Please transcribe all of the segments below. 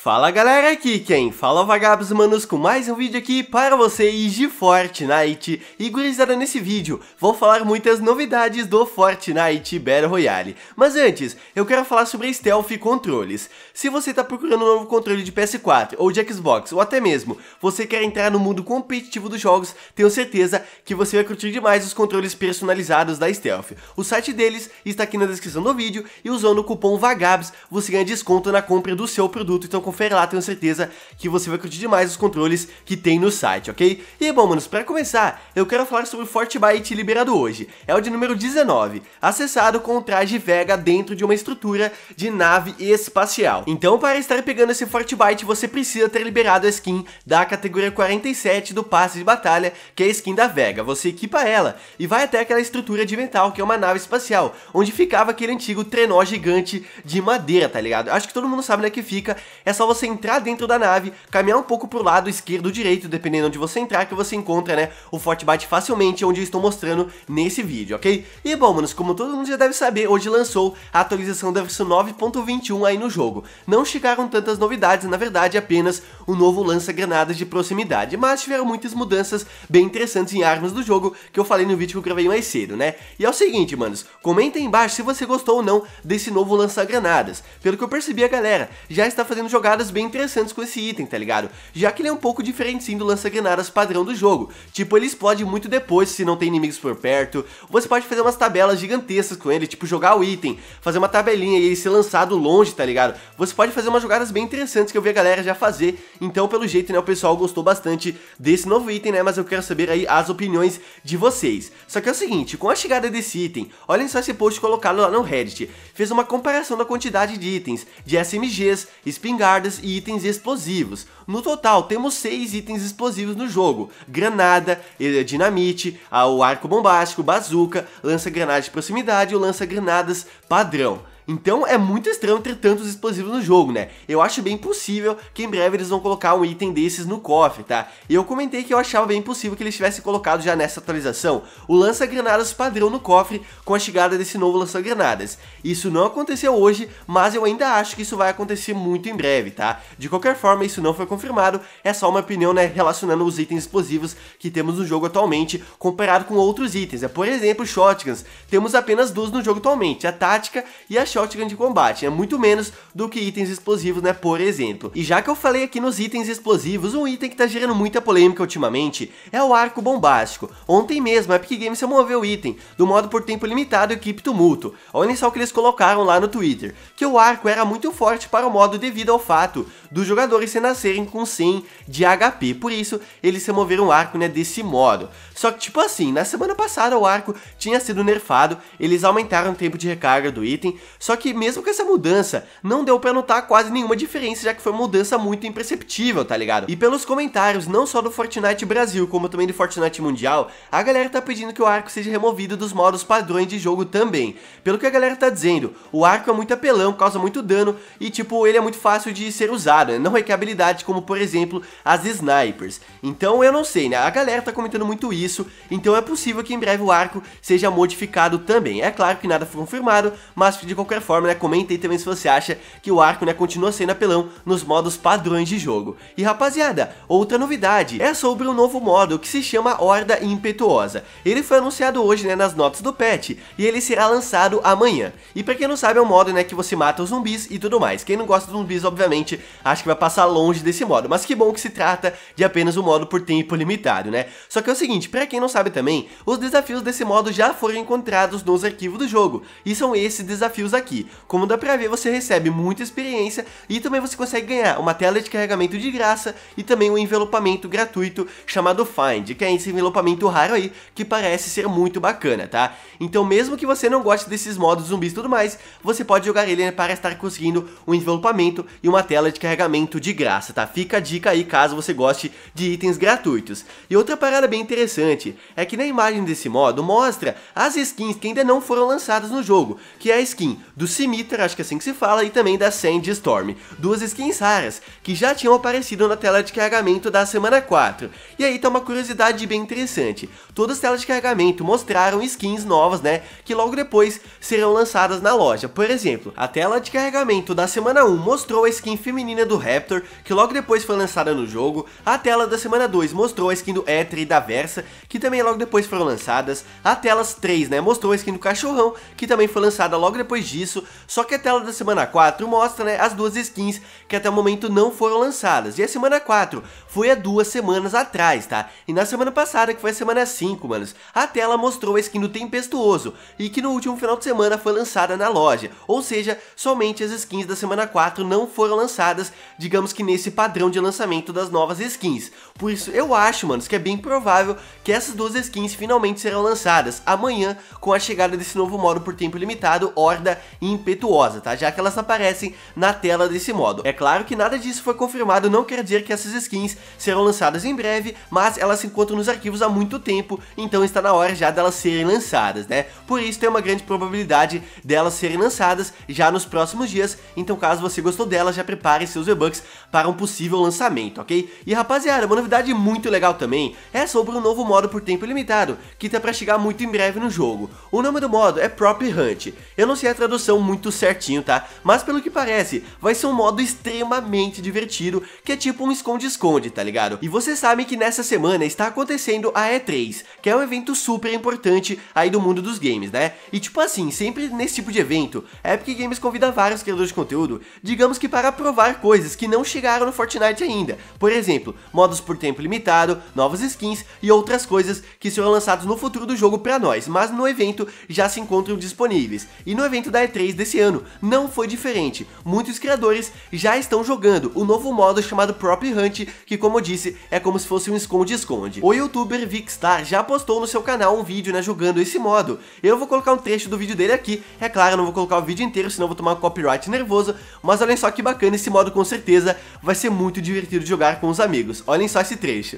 Fala galera, aqui quem fala é vagabos manos com mais um vídeo aqui para vocês de Fortnite E gurizada nesse vídeo, vou falar muitas novidades do Fortnite Battle Royale Mas antes, eu quero falar sobre Stealth controles Se você está procurando um novo controle de PS4 ou de Xbox ou até mesmo você quer entrar no mundo competitivo dos jogos Tenho certeza que você vai curtir demais os controles personalizados da Stealth O site deles está aqui na descrição do vídeo e usando o cupom VAGABS você ganha desconto na compra do seu produto Então confere lá, tenho certeza que você vai curtir demais os controles que tem no site, ok? E bom, manos, para começar, eu quero falar sobre o Fortnite liberado hoje. É o de número 19, acessado com o traje Vega dentro de uma estrutura de nave espacial. Então, para estar pegando esse Fortnite, você precisa ter liberado a skin da categoria 47 do passe de batalha, que é a skin da Vega. Você equipa ela e vai até aquela estrutura de metal, que é uma nave espacial, onde ficava aquele antigo trenó gigante de madeira, tá ligado? Acho que todo mundo sabe onde é que fica essa é só você entrar dentro da nave, caminhar um pouco pro lado esquerdo ou direito, dependendo onde você entrar, que você encontra, né, o Forte Bite facilmente, onde eu estou mostrando nesse vídeo, ok? E bom, manos, como todo mundo já deve saber, hoje lançou a atualização da versão 9.21 aí no jogo. Não chegaram tantas novidades, na verdade, apenas o um novo lança-granadas de proximidade, mas tiveram muitas mudanças bem interessantes em armas do jogo, que eu falei no vídeo que eu gravei mais cedo, né? E é o seguinte, manos, comenta aí embaixo se você gostou ou não desse novo lança-granadas. Pelo que eu percebi, a galera já está fazendo jogo jogadas bem interessantes com esse item, tá ligado? Já que ele é um pouco diferente sim do lança-granadas padrão do jogo, tipo, ele explode muito depois se não tem inimigos por perto, você pode fazer umas tabelas gigantescas com ele, tipo, jogar o item, fazer uma tabelinha e ele ser lançado longe, tá ligado? Você pode fazer umas jogadas bem interessantes que eu vi a galera já fazer, então pelo jeito, né, o pessoal gostou bastante desse novo item, né, mas eu quero saber aí as opiniões de vocês. Só que é o seguinte, com a chegada desse item, olhem só esse post colocado lá no Reddit, fez uma comparação da quantidade de itens, de SMGs, espingardas, e itens explosivos. No total, temos seis itens explosivos no jogo: granada, eh, dinamite, o arco bombástico, bazuca, lança-granada de proximidade e o lança-granadas padrão. Então é muito estranho ter tantos explosivos no jogo, né? Eu acho bem possível que em breve eles vão colocar um item desses no cofre, tá? E eu comentei que eu achava bem possível que eles tivessem colocado já nessa atualização o lança-granadas padrão no cofre com a chegada desse novo lança-granadas. Isso não aconteceu hoje, mas eu ainda acho que isso vai acontecer muito em breve, tá? De qualquer forma, isso não foi confirmado, é só uma opinião, né, relacionando os itens explosivos que temos no jogo atualmente comparado com outros itens, é Por exemplo, shotguns, temos apenas duas no jogo atualmente, a tática e a shotgun de combate, é né? muito menos do que itens explosivos, né, por exemplo. E já que eu falei aqui nos itens explosivos, um item que tá gerando muita polêmica ultimamente é o arco bombástico. Ontem mesmo a Epic Games removeu o item, do modo por tempo limitado equipe tumulto. Olha só o que eles colocaram lá no Twitter, que o arco era muito forte para o modo devido ao fato dos jogadores se nascerem com 100 de HP, por isso eles removeram o arco, né, desse modo. Só que tipo assim, na semana passada o arco tinha sido nerfado, eles aumentaram o tempo de recarga do item, só que mesmo com essa mudança, não deu pra notar quase nenhuma diferença, já que foi uma mudança muito imperceptível, tá ligado? E pelos comentários, não só do Fortnite Brasil, como também do Fortnite Mundial, a galera tá pedindo que o arco seja removido dos modos padrões de jogo também. Pelo que a galera tá dizendo, o arco é muito apelão, causa muito dano e tipo, ele é muito fácil de ser usado, né? não requer é habilidades como por exemplo as snipers. Então eu não sei, né? A galera tá comentando muito isso, então é possível que em breve o arco seja modificado também. É claro que nada foi confirmado, mas de qualquer qualquer forma, né, comenta aí também se você acha que o arco, né, continua sendo apelão nos modos padrões de jogo. E rapaziada, outra novidade é sobre um novo modo que se chama Horda Impetuosa. Ele foi anunciado hoje, né, nas notas do patch e ele será lançado amanhã. E pra quem não sabe, é um modo, né, que você mata os zumbis e tudo mais. Quem não gosta de zumbis, obviamente, acho que vai passar longe desse modo, mas que bom que se trata de apenas um modo por tempo limitado, né? Só que é o seguinte, pra quem não sabe também, os desafios desse modo já foram encontrados nos arquivos do jogo, e são esses desafios aqui aqui. Como dá pra ver, você recebe muita experiência e também você consegue ganhar uma tela de carregamento de graça e também um envelopamento gratuito chamado Find, que é esse envelopamento raro aí, que parece ser muito bacana, tá? Então mesmo que você não goste desses modos zumbis e tudo mais, você pode jogar ele para estar conseguindo um envelopamento e uma tela de carregamento de graça, tá? Fica a dica aí caso você goste de itens gratuitos. E outra parada bem interessante é que na imagem desse modo mostra as skins que ainda não foram lançadas no jogo, que é a skin do Scimitar, acho que é assim que se fala, e também da Sand Storm, duas skins raras que já tinham aparecido na tela de carregamento da semana 4. E aí tá uma curiosidade bem interessante, todas as telas de carregamento mostraram skins novas, né, que logo depois serão lançadas na loja. Por exemplo, a tela de carregamento da semana 1 mostrou a skin feminina do Raptor, que logo depois foi lançada no jogo, a tela da semana 2 mostrou a skin do Ether e da Versa, que também logo depois foram lançadas, a telas 3, né, mostrou a skin do Cachorrão, que também foi lançada logo depois disso, isso, só que a tela da semana 4 mostra né, as duas skins que até o momento não foram lançadas. E a semana 4 foi há duas semanas atrás, tá? E na semana passada, que foi a semana 5, manos, a tela mostrou a skin do Tempestuoso e que no último final de semana foi lançada na loja. Ou seja, somente as skins da semana 4 não foram lançadas, digamos que nesse padrão de lançamento das novas skins. Por isso, eu acho, manos, que é bem provável que essas duas skins finalmente serão lançadas amanhã com a chegada desse novo modo por tempo limitado, Horda e impetuosa, tá? Já que elas aparecem na tela desse modo. É claro que nada disso foi confirmado, não quer dizer que essas skins serão lançadas em breve, mas elas se encontram nos arquivos há muito tempo, então está na hora já delas serem lançadas, né? Por isso tem uma grande probabilidade delas serem lançadas já nos próximos dias, então caso você gostou delas, já prepare seus V-Bucks para um possível lançamento, ok? E rapaziada, uma novidade muito legal também é sobre um novo modo por tempo limitado, que tá para chegar muito em breve no jogo. O nome do modo é Prop Hunt. Eu não sei a tradução muito certinho, tá? Mas pelo que parece, vai ser um modo extremamente divertido, que é tipo um esconde-esconde, tá ligado? E vocês sabem que nessa semana está acontecendo a E3, que é um evento super importante aí do mundo dos games, né? E tipo assim, sempre nesse tipo de evento, a Epic Games convida vários criadores de conteúdo, digamos que para provar coisas que não chegaram no Fortnite ainda. Por exemplo, modos por tempo limitado, novas skins e outras coisas que serão lançados no futuro do jogo para nós, mas no evento já se encontram disponíveis. E no evento da E3 e desse ano. Não foi diferente. Muitos criadores já estão jogando o novo modo chamado Prop Hunt, que como eu disse, é como se fosse um esconde-esconde. O youtuber Vicstar já postou no seu canal um vídeo, né, jogando esse modo. Eu vou colocar um trecho do vídeo dele aqui. É claro, não vou colocar o vídeo inteiro, senão vou tomar um copyright nervoso. Mas olhem só que bacana esse modo, com certeza vai ser muito divertido de jogar com os amigos. Olhem só esse trecho.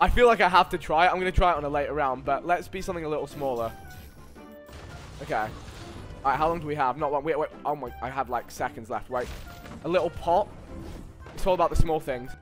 I feel like I have to try I'm going try it on a later round, but let's be something a little smaller. Okay. Alright, how long do we have? Not long. Wait, wait. Oh my. I have like seconds left. Wait. A little pop.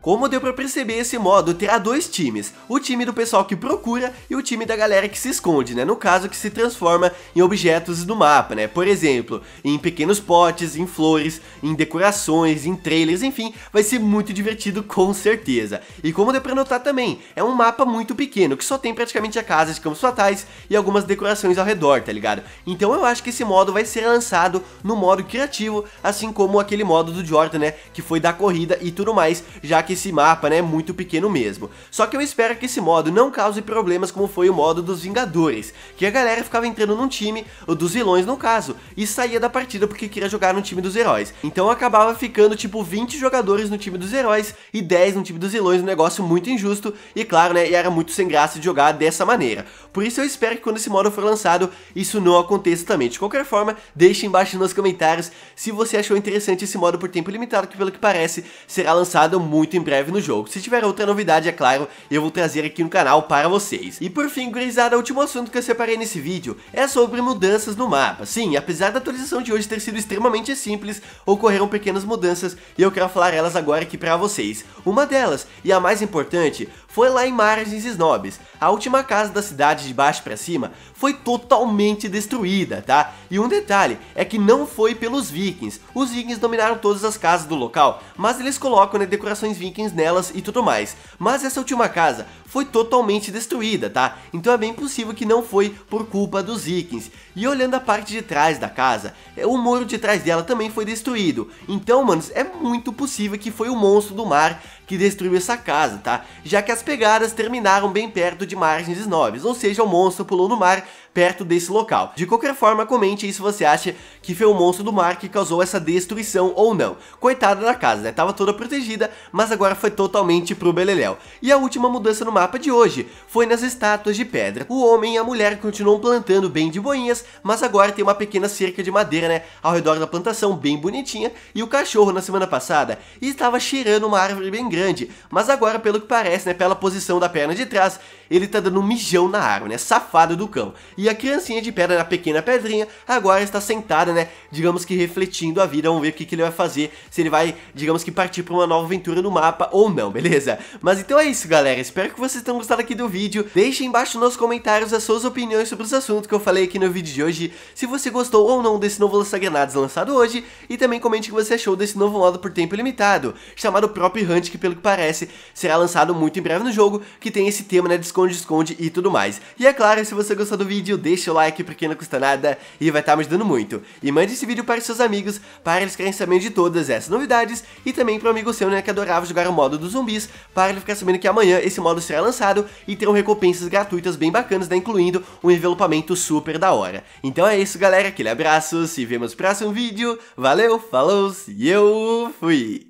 Como deu pra perceber, esse modo terá dois times. O time do pessoal que procura e o time da galera que se esconde, né? No caso, que se transforma em objetos do mapa, né? Por exemplo, em pequenos potes, em flores, em decorações, em trailers, enfim. Vai ser muito divertido com certeza. E como deu pra notar também, é um mapa muito pequeno, que só tem praticamente a casa de Campos Fatais e algumas decorações ao redor, tá ligado? Então eu acho que esse modo vai ser lançado no modo criativo, assim como aquele modo do Jordan, né? Que foi da corrida e tudo mais, já que esse mapa né, é muito pequeno mesmo. Só que eu espero que esse modo não cause problemas como foi o modo dos Vingadores, que a galera ficava entrando num time, dos vilões no caso, e saía da partida porque queria jogar no time dos heróis. Então acabava ficando tipo 20 jogadores no time dos heróis e 10 no time dos vilões, um negócio muito injusto, e claro, né, era muito sem graça de jogar dessa maneira. Por isso eu espero que quando esse modo for lançado, isso não aconteça também. De qualquer forma, deixe embaixo nos comentários se você achou interessante esse modo por tempo limitado, que pelo que parece, será lançado muito em breve no jogo. Se tiver outra novidade, é claro, eu vou trazer aqui no canal para vocês. E por fim, gurizada, o último assunto que eu separei nesse vídeo é sobre mudanças no mapa. Sim, apesar da atualização de hoje ter sido extremamente simples, ocorreram pequenas mudanças e eu quero falar elas agora aqui para vocês. Uma delas, e a mais importante, foi lá em Margens Snobs. A última casa da cidade de baixo para cima foi totalmente destruída, tá? E um detalhe é que não foi pelos vikings. Os vikings dominaram todas as casas do local, mas eles colocam né, decorações vikings nelas e tudo mais. Mas essa última casa foi totalmente destruída, tá? Então é bem possível que não foi por culpa dos vikings. E olhando a parte de trás da casa, é, o muro de trás dela também foi destruído. Então, manos, é muito possível que foi o monstro do mar que destruiu essa casa, tá? Já que as pegadas terminaram bem perto de margens nobres, ou seja, o monstro pulou no mar, perto desse local. De qualquer forma, comente aí se você acha que foi o monstro do mar que causou essa destruição ou não. Coitada da casa, né? Tava toda protegida, mas agora foi totalmente pro beleléu. E a última mudança no mapa de hoje foi nas estátuas de pedra. O homem e a mulher continuam plantando bem de boinhas, mas agora tem uma pequena cerca de madeira, né, ao redor da plantação, bem bonitinha, e o cachorro na semana passada estava cheirando uma árvore bem grande, mas agora, pelo que parece, né, pela posição da perna de trás, ele tá dando um mijão na árvore, né, safado do cão. E a criancinha de pedra, a pequena pedrinha, agora está sentada, né? Digamos que refletindo a vida. Vamos ver o que, que ele vai fazer. Se ele vai, digamos que partir para uma nova aventura no mapa ou não, beleza? Mas então é isso, galera. Espero que vocês tenham gostado aqui do vídeo. Deixem embaixo nos comentários as suas opiniões sobre os assuntos que eu falei aqui no vídeo de hoje. Se você gostou ou não desse novo lança-granadas lançado hoje. E também comente o que você achou desse novo modo por tempo limitado, chamado próprio Hunt, que pelo que parece será lançado muito em breve no jogo, que tem esse tema, né, de esconde-esconde e tudo mais. E é claro, se você gostou do vídeo, vídeo, deixa o like porque não custa nada e vai estar tá me ajudando muito. E mande esse vídeo para seus amigos, para eles querem saber de todas essas novidades e também para um amigo seu, né, que adorava jogar o modo dos zumbis, para ele ficar sabendo que amanhã esse modo será lançado e terão recompensas gratuitas bem bacanas, né, incluindo um envelopamento super da hora. Então é isso, galera, aquele abraço, se vemos no próximo vídeo, valeu, falou e eu fui!